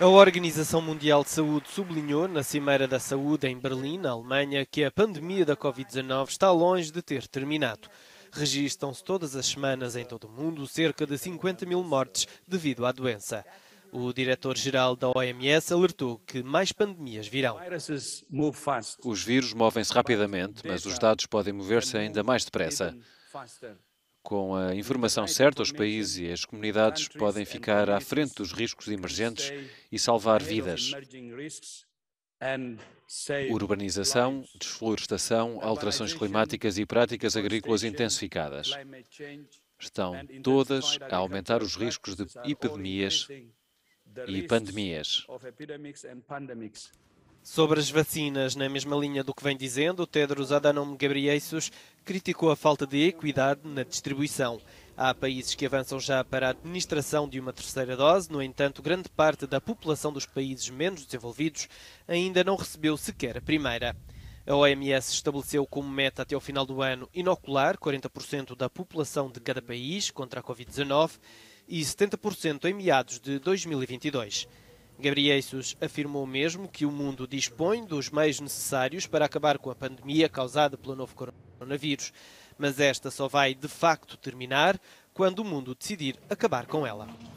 A Organização Mundial de Saúde sublinhou na Cimeira da Saúde em Berlim, na Alemanha, que a pandemia da Covid-19 está longe de ter terminado. Registam-se todas as semanas em todo o mundo cerca de 50 mil mortes devido à doença. O diretor-geral da OMS alertou que mais pandemias virão. Os vírus movem-se rapidamente, mas os dados podem mover-se ainda mais depressa. Com a informação certa, os países e as comunidades podem é ficar à frente dos riscos emergentes e salvar vidas. Urbanização, desflorestação, alterações climáticas e práticas agrícolas intensificadas estão todas a aumentar os riscos de epidemias e pandemias. Sobre as vacinas, na mesma linha do que vem dizendo, o Tedros Adhanom Ghebreyesus criticou a falta de equidade na distribuição. Há países que avançam já para a administração de uma terceira dose, no entanto, grande parte da população dos países menos desenvolvidos ainda não recebeu sequer a primeira. A OMS estabeleceu como meta até o final do ano inocular 40% da população de cada país contra a Covid-19 e 70% em meados de 2022. Gabriel Jesus afirmou mesmo que o mundo dispõe dos meios necessários para acabar com a pandemia causada pelo novo coronavírus, mas esta só vai de facto terminar quando o mundo decidir acabar com ela.